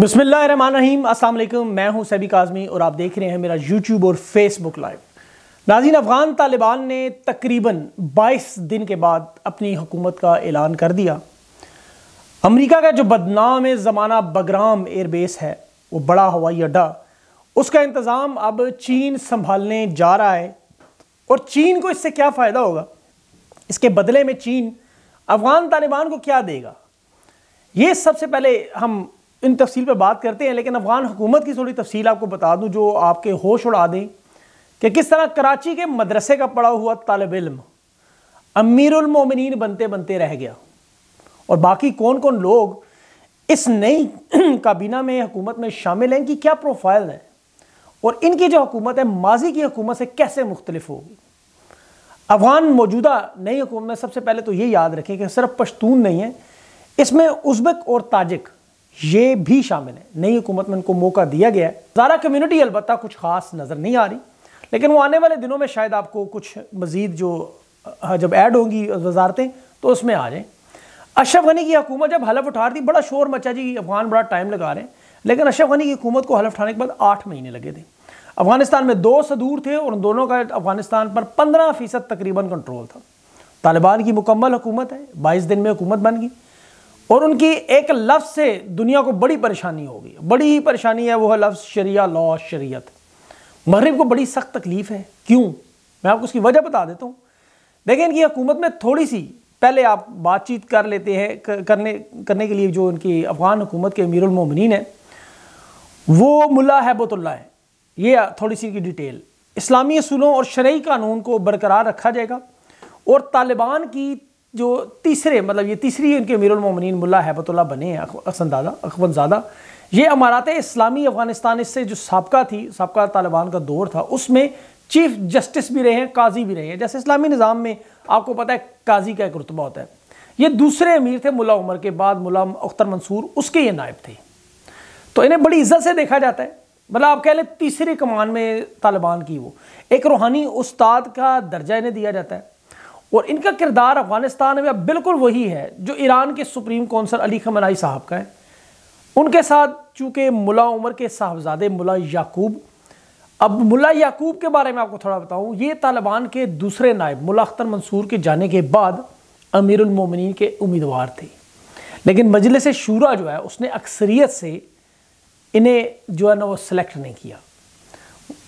बसमीम असल मैं हूं सैबी काजमी और आप देख रहे हैं मेरा यूट्यूब और फेसबुक लाइव नाजीन अफ़गान तालिबान ने तकरीबन 22 दिन के बाद अपनी हुकूमत का ऐलान कर दिया अमेरिका का जो बदनाम ज़माना बगराम एयरबेस है वो बड़ा हवाई अड्डा उसका इंतज़ाम अब चीन संभालने जा रहा है और चीन को इससे क्या फ़ायदा होगा इसके बदले में चीन अफ़गान तालिबान को क्या देगा ये सबसे पहले हम इन तफसील पर बात करते हैं लेकिन अफ़गान हुकूमत की थोड़ी तफसील आपको बता दूँ जो आपके होश उड़ा दें कि किस तरह कराची के मदरसे का पड़ा हुआ तालब इम अमीरमिन बनते बनते रह गया और बाकी कौन कौन लोग इस नई काबीना में हुकूमत में शामिल हैं कि क्या प्रोफाइल है और इनकी जो हुकूमत है माजी की हुकूमत से कैसे मुख्तलिफ होगी अफगान मौजूदा नई हुकूमत में सबसे पहले तो ये याद रखें कि सिर्फ पश्तून नहीं है इसमें उज्बक और ताजिक ये भी शामिल है नई हुकूमत में इनको मौका दिया गया है सारा कम्यूनिटी अलबत् कुछ खास नज़र नहीं आ रही लेकिन वो आने वाले दिनों में शायद आपको कुछ मज़ीद जो जब ऐड होंगी वजारतें तो उसमें आ जाएँ अशरफ गनी की हुकूमत जब हलफ उठा रही बड़ा शोर मचा जी अफगान बड़ा टाइम लगा रहे हैं लेकिन अशरफ गनी की हुकूमत को हलफ उठाने के बाद आठ महीने लगे थे अफगानिस्तान में दो सदूर थे और उन दोनों का अफगानिस्तान पर पंद्रह फ़ीसद तकरीबन कंट्रोल था तालिबान की मुकम्मल हुकूमत है बाईस दिन में हुकूमत बन गई और उनकी एक लफ्ज़ से दुनिया को बड़ी परेशानी हो गई बड़ी ही परेशानी है वो है लफ्ज़ शरिया लॉ शरीयत मगरब को बड़ी सख्त तकलीफ़ है क्यों मैं आपको उसकी वजह बता देता हूँ देखिए इनकी हकूमत में थोड़ी सी पहले आप बातचीत कर लेते हैं करने करने के लिए जो इनकी अफ़गान हुकूमत के अमीरमिन है वो मुला हैबतुल्ला है ये थोड़ी सी इनकी डिटेल इस्लामी असूलों और शर्य कानून को बरकरार रखा जाएगा और तालिबान की जो तीसरे मतलब ये तीसरी उनके अमीरुल मोमिन मुला हैबतुल्ला बने हैं असंदादा ये अमारात इस्लामी अफ़गानिस्तान इससे जो सबका थी सबका तालिबान का दौर था उसमें चीफ जस्टिस भी रहे हैं काजी भी रहे हैं जैसे इस्लामी निज़ाम में आपको पता है काजी का एक रुतबा होता है ये दूसरे अमीर थे मुला उमर के बाद मुला अख्तर मंसूर उसके ये नायब थे तो इन्हें बड़ी इज्जत से देखा जाता है मतलब आप कह लें तीसरे कमान में तालिबान की वो एक रूहानी उस्ताद का दर्जा इन्हें दिया जाता है और इनका किरदार अफगानिस्तान में अब बिल्कुल वही है जो ईरान के सुप्रीम कौंसल अली खमनाई साहब का है उनके साथ चूँकि मुला उमर के साहबजादे मुला याकूब अब मुला याकूब के बारे में आपको थोड़ा बताऊँ ये तालिबान के दूसरे नायब मुला अख्तर मंसूर के जाने के बाद अमीरमिन के उम्मीदवार थे लेकिन मजलिस शूरा जो है उसने अक्सरियत से इन्हें जो है ना वो सिलेक्ट नहीं किया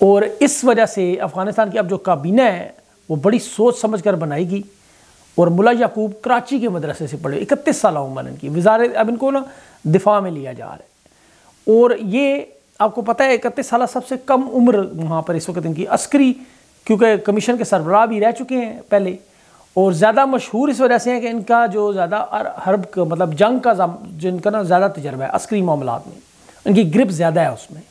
और इस वजह से अफ़गानिस्तान की अब जो काबीना है वो बड़ी सोच समझ कर बनाएगी और मुला याकूब कराची के मदरसे से पढ़े इकतीस साल उम्र इनकी वजारत अब इनको ना दिफा में लिया जा रहा है और ये आपको पता है इकतीस साल सबसे कम उम्र वहाँ पर इस वक्त इनकी अस्करी क्योंकि कमीशन के सरबराह भी रह चुके हैं पहले और ज़्यादा मशहूर इस वजह से हैं कि इनका जो ज़्यादा हर्ब मतलब जंग का जिनका ना ज़्यादा तजर्बा है अस्करी मामला में इनकी ग्रिप ज़्यादा है उसमें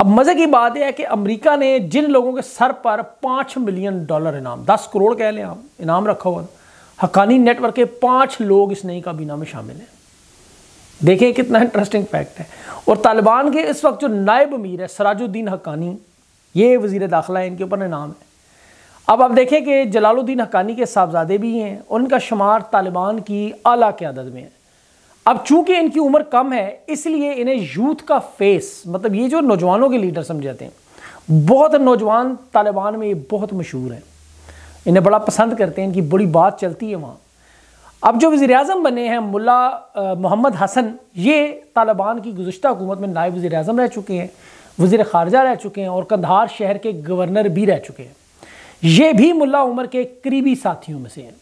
अब मज़े की बात यह है कि अमेरिका ने जिन लोगों के सर पर पाँच मिलियन डॉलर इनाम दस करोड़ कह लें आप इनाम रखा हुआ हकानी नेटवर्क के पाँच लोग इस नई काबीना में शामिल हैं देखें कितना इंटरेस्टिंग फैक्ट है और तालिबान के इस वक्त जो नायब अमीर है सराजुद्दीन हकानी ये वजीर दाखिला है इनके ऊपर इनाम है अब आप देखें कि जलालुद्दीन हकानी के साहबजादे भी हैं उनका शुमार तालिबान की अली क्यादत में है अब चूंकि इनकी उम्र कम है इसलिए इन्हें यूथ का फेस मतलब ये जो नौजवानों के लीडर समझ जाते हैं बहुत नौजवान तालिबान में ये बहुत मशहूर हैं इन्हें बड़ा पसंद करते हैं इनकी बड़ी बात चलती है वहाँ अब जो वज़ी अजम बने हैं मुला मोहम्मद हसन ये तालिबान की गुजशत हुकूमत में नायब वज़ी अजम रह चुके हैं वज़ी ख़ारजा रह चुके हैं और कंधार शहर के गवर्नर भी रह चुके हैं ये भी मुला उमर के करीबी साथियों में से हैं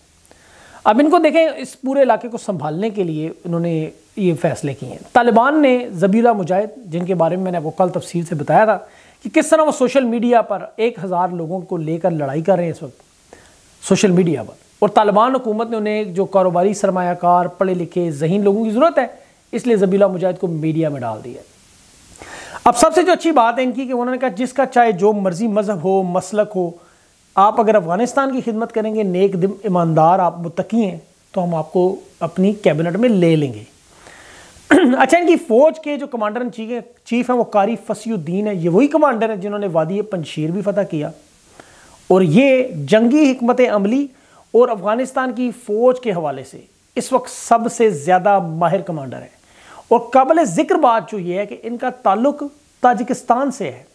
अब इनको देखें इस पूरे इलाके को संभालने के लिए इन्होंने ये फैसले किए हैं तालिबान ने जबीला मुजाहिद जिनके बारे में मैंने आपको कल तफसील से बताया था कि किस तरह वो सोशल मीडिया पर एक हज़ार लोगों को लेकर लड़ाई कर रहे हैं इस वक्त सोशल मीडिया पर और तालिबान हुकूमत ने उन्हें जो कारोबारी सरमाकार पढ़े लिखे जहीन लोगों की ज़रूरत है इसलिए जबीला मुजाहिद को मीडिया में डाल दिया अब सबसे जो अच्छी बात है इनकी कि उन्होंने कहा जिसका चाहे जो मर्जी मज़हब हो मसलक हो आप अगर अफ़गानिस्तान की खिदमत करेंगे नेक दिन ईमानदार आप मुतकी हैं तो हम आपको अपनी कैबिनेट में ले लेंगे अच्छा इनकी फ़ौज के जो कमांडर इन चीफ हैं वो कारी फसीुद्दीन है ये वही कमांडर हैं जिन्होंने वादी पंशीर भी फतह किया और ये जंगी हमत अमली और अफ़गानिस्तान की फ़ौज के हवाले से इस वक्त सबसे ज़्यादा माहिर कमांडर है और काबिल ज़िक्र बात जो ये है कि इनका ताल्लुक ताजिकिस्तान से है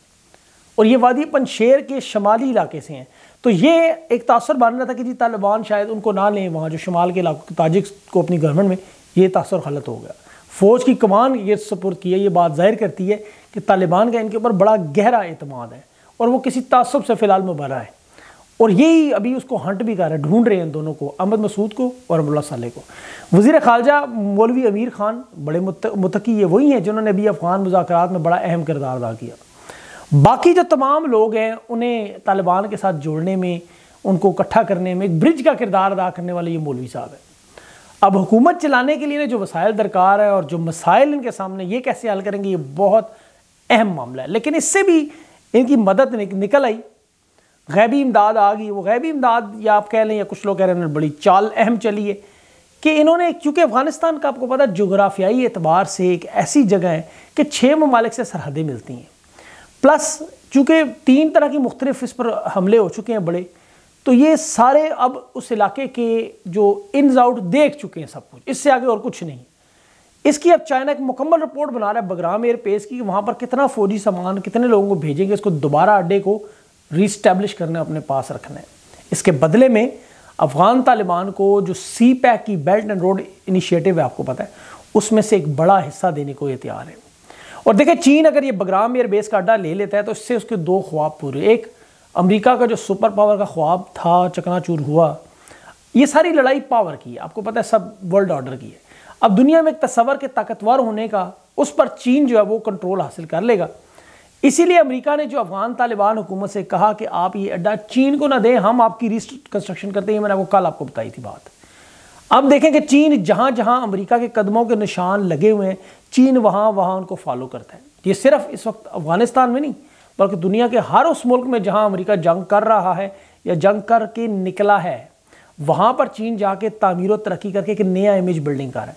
और ये वादी पंशेर के शमाली इलाके से हैं तो ये एक तासर बन रहा था कि जी तालिबान शायद उनको ना लें वहाँ जो शुमाल के इलाकों ताजिक को अपनी गवर्नमेंट में ये तासर गलत हो गया फ़ौज की कमान ये सपोर्ट की है ये बात जाहिर करती है कि तालिबान का इनके ऊपर बड़ा गहरा अतमाद है और वो किसी तसब से फ़िलहाल में भरा है और यही अभी उसको हंट भी कर रहा है ढूंढ रहे हैं इन दोनों को अहमद मसूद को और अमुल्ला साले को वजीर खारजा मौलवी अमीर खान बड़े मुतकी ये वही हैं जिन्होंने अभी अफ़गान मुजाकर में बड़ा अहम किरदार अदा किया बाकी जो तमाम लोग हैं उन्हें तालिबान के साथ जोड़ने में उनको इकट्ठा करने में एक ब्रिज का किरदार अदा करने वाले ये मौलवी साहब हैं अब हुकूमत चलाने के लिए जो वसाइल दरकार है और जो मसाइल इनके सामने ये कैसे हल करेंगे ये बहुत अहम मामला है लेकिन इससे भी इनकी मदद निकल आई गैबी इमदाद आ गई वो गैबी इमदाद या आप कह लें या कुछ लोग कह रहे हैं बड़ी चाल अहम चली है कि इन्होंने क्योंकि अफगानिस्तान का आपको पता जोग्राफियाई एतबार से एक ऐसी जगह है कि छः ममालिक से सरहदें मिलती हैं प्लस चूँकि तीन तरह की मुख्तलिफ इस पर हमले हो चुके हैं बड़े तो ये सारे अब उस इलाके के जो इन्स आउट देख चुके हैं सब कुछ इससे आगे और कुछ नहीं इसकी अब चाइना एक मुकम्मल रिपोर्ट बना रहा है बगराम पेस की वहाँ पर कितना फौजी सामान कितने लोगों को भेजेंगे इसको दोबारा अड्डे को रिस्टैब्लिश करना अपने पास रखना है इसके बदले में अफगान तालिबान को जो सी पैक की बेल्ट एंड रोड इनिशिएटिव है आपको पता है उसमें से एक बड़ा हिस्सा देने को ये तैयार है और देखिए चीन अगर ये बगराम एयर बेस का अड्डा ले लेता है तो इससे उसके दो ख्वाब पूरे एक अमेरिका का जो सुपर पावर का ख्वाब था चकनाचूर हुआ ये सारी लड़ाई पावर की है आपको पता है सब वर्ल्ड ऑर्डर की है अब दुनिया में एक तस्वर के ताकतवर होने का उस पर चीन जो है वो कंट्रोल हासिल कर लेगा इसीलिए अमेरिका ने जो अफगान तालिबान हुकूमत से कहा कि आप ये अड्डा चीन को ना दें हम आपकी रिस्ट्रक्शन करते हैं मैंने आपको कल आपको बताई थी बात अब देखें कि चीन जहां जहां अमेरिका के कदमों के निशान लगे हुए हैं चीन वहां वहां उनको फॉलो करता है ये सिर्फ इस वक्त अफगानिस्तान में नहीं बल्कि दुनिया के हर उस मुल्क में जहां अमेरिका जंग कर रहा है या जंग करके निकला है वहां पर चीन जाके तामीर तरक्की करके एक नया इमेज बिल्डिंग कर रहा है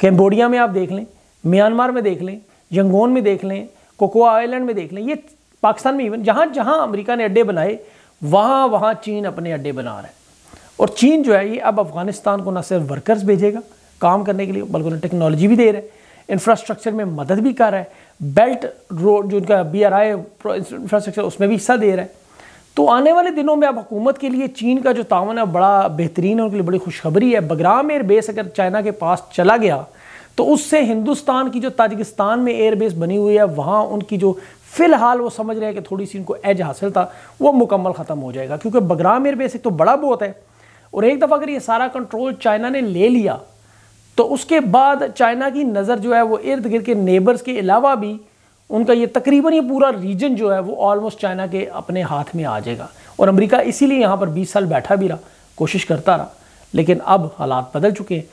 कैम्बोडिया में आप देख लें म्यांमार में देख लें यंगोन में देख लें कोकोआ आइलैंड में देख लें ये पाकिस्तान में इवन जहाँ जहाँ अमरीका ने अड्डे बनाए वहाँ वहाँ चीन अपने अड्डे बना रहा है और चीन जो है ये अब अफ़गानिस्तान को ना सिर्फ वर्कर्स भेजेगा काम करने के लिए बल्कि उन्हें टेक्नोलॉजी भी दे रहे हैं इंफ्रास्ट्रक्चर में मदद भी कर रहा है बेल्ट रोड जो उनका बी आर आई इंफ्रास्ट्रक्चर उसमें भी हिस्सा दे रहा है तो आने वाले दिनों में अब हुकूमत के लिए चीन का जो तावन है बड़ा बेहतरीन है उनके लिए बड़ी खुशखबरी है बगराम एयरबेस अगर चाइना के पास चला गया तो उससे हिंदुस्तान की जो ताजिकिस्तान में एयरबेस बनी हुई है वहाँ उनकी जो फ़िलहाल वो समझ रहे हैं कि थोड़ी सी उनको एज हासिल था वो मुकम्मल ख़त्म हो जाएगा क्योंकि बगराम एयरबेस एक तो बड़ा बहुत है और एक दफ़ा अगर ये सारा कंट्रोल चाइना ने ले लिया तो उसके बाद चाइना की नज़र जो है वो इर्द गिर्द के नेबर्स के अलावा भी उनका ये तकरीबन ये पूरा रीजन जो है वो ऑलमोस्ट चाइना के अपने हाथ में आ जाएगा और अमेरिका इसीलिए यहाँ पर 20 साल बैठा भी रहा कोशिश करता रहा लेकिन अब हालात बदल चुके हैं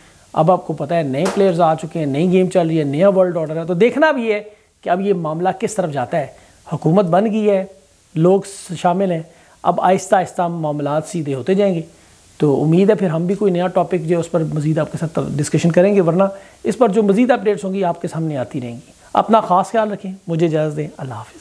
अब आपको पता है नए प्लेयर्स आ चुके हैं नई गेम चल रही है नया वर्ल्ड ऑर्डर है तो देखना भी है कि अब ये मामला किस तरफ जाता है हुकूमत बन गई है लोग शामिल हैं अब आहिस्ता आहिस्ता मामला सीधे होते जाएंगे तो उम्मीद है फिर हम भी कोई नया टॉपिक जो है उस पर मजीद आपके साथ डिस्कशन करेंगे वरना इस पर जो मजीद अपडेट्स होंगी आपके सामने आती रहेंगी अपना ख़ास ख्याल रखें मुझे इजाज़त दें अल्लाह हाफिज़